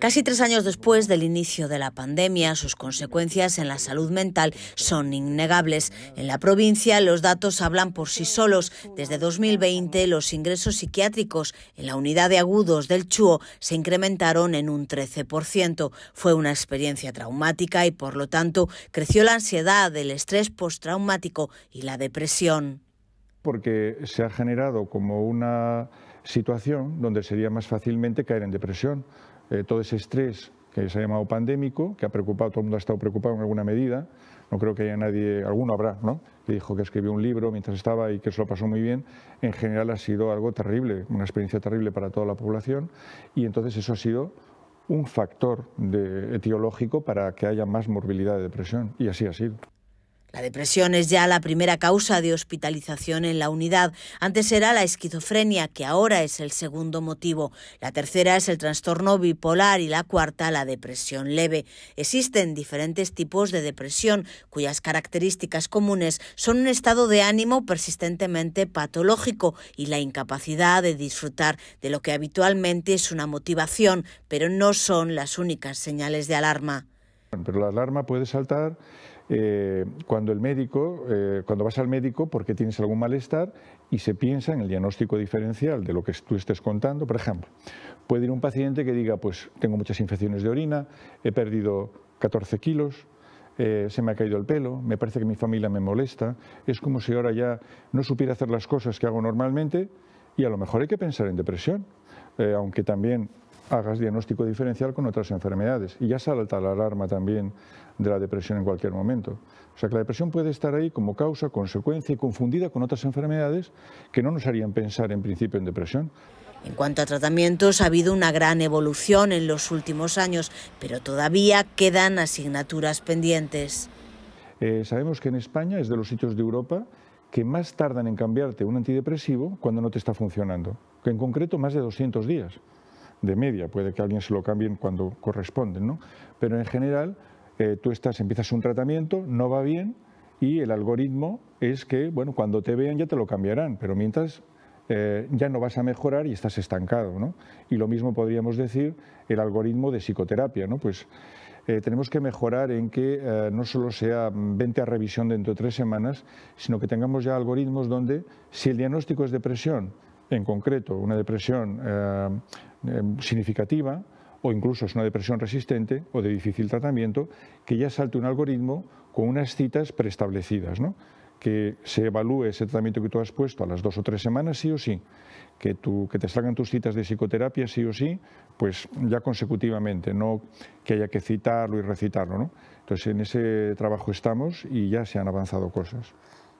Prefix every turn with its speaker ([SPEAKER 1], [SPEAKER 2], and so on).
[SPEAKER 1] Casi tres años después del inicio de la pandemia, sus consecuencias en la salud mental son innegables. En la provincia los datos hablan por sí solos. Desde 2020 los ingresos psiquiátricos en la unidad de agudos del Chuo se incrementaron en un 13%. Fue una experiencia traumática y por lo tanto creció la ansiedad, el estrés postraumático y la depresión.
[SPEAKER 2] Porque se ha generado como una situación donde sería más fácilmente caer en depresión eh, todo ese estrés que se ha llamado pandémico, que ha preocupado, todo el mundo ha estado preocupado en alguna medida, no creo que haya nadie, alguno habrá, ¿no? que dijo que escribió un libro mientras estaba y que se lo pasó muy bien, en general ha sido algo terrible, una experiencia terrible para toda la población, y entonces eso ha sido un factor de, etiológico para que haya más morbilidad de depresión, y así ha sido.
[SPEAKER 1] La depresión es ya la primera causa de hospitalización en la unidad. Antes era la esquizofrenia, que ahora es el segundo motivo. La tercera es el trastorno bipolar y la cuarta la depresión leve. Existen diferentes tipos de depresión, cuyas características comunes son un estado de ánimo persistentemente patológico y la incapacidad de disfrutar de lo que habitualmente es una motivación, pero no son las únicas señales de alarma.
[SPEAKER 2] Pero la alarma puede saltar eh, cuando el médico, eh, cuando vas al médico porque tienes algún malestar y se piensa en el diagnóstico diferencial de lo que tú estés contando. Por ejemplo, puede ir un paciente que diga, pues tengo muchas infecciones de orina, he perdido 14 kilos, eh, se me ha caído el pelo, me parece que mi familia me molesta, es como si ahora ya no supiera hacer las cosas que hago normalmente y a lo mejor hay que pensar en depresión, aunque también hagas diagnóstico diferencial con otras enfermedades. Y ya salta la alarma también de la depresión en cualquier momento. O sea que la depresión puede estar ahí como causa, consecuencia y confundida con otras enfermedades que no nos harían pensar en principio en depresión.
[SPEAKER 1] En cuanto a tratamientos, ha habido una gran evolución en los últimos años, pero todavía quedan asignaturas pendientes.
[SPEAKER 2] Eh, sabemos que en España es de los sitios de Europa que más tardan en cambiarte un antidepresivo cuando no te está funcionando, que en concreto más de 200 días de media, puede que alguien se lo cambien cuando corresponde, ¿no? Pero en general eh, tú estás, empiezas un tratamiento, no va bien y el algoritmo es que, bueno, cuando te vean ya te lo cambiarán, pero mientras eh, ya no vas a mejorar y estás estancado, ¿no? Y lo mismo podríamos decir el algoritmo de psicoterapia, ¿no? Pues eh, tenemos que mejorar en que no solo sea 20 mm, a revisión dentro de tres semanas, sino que tengamos ya algoritmos donde si el diagnóstico es depresión, en concreto una depresión eh, em, significativa o incluso es una depresión resistente o de difícil tratamiento, que ya salte un algoritmo con unas citas preestablecidas, que se evalúe ese tratamiento que tú has puesto a las dos o tres semanas, sí o sí, que, que te salgan tus citas de psicoterapia, sí o sí, pues ya consecutivamente, no que haya que citarlo y recitarlo. Entonces, en ese trabajo estamos y ya se han avanzado cosas.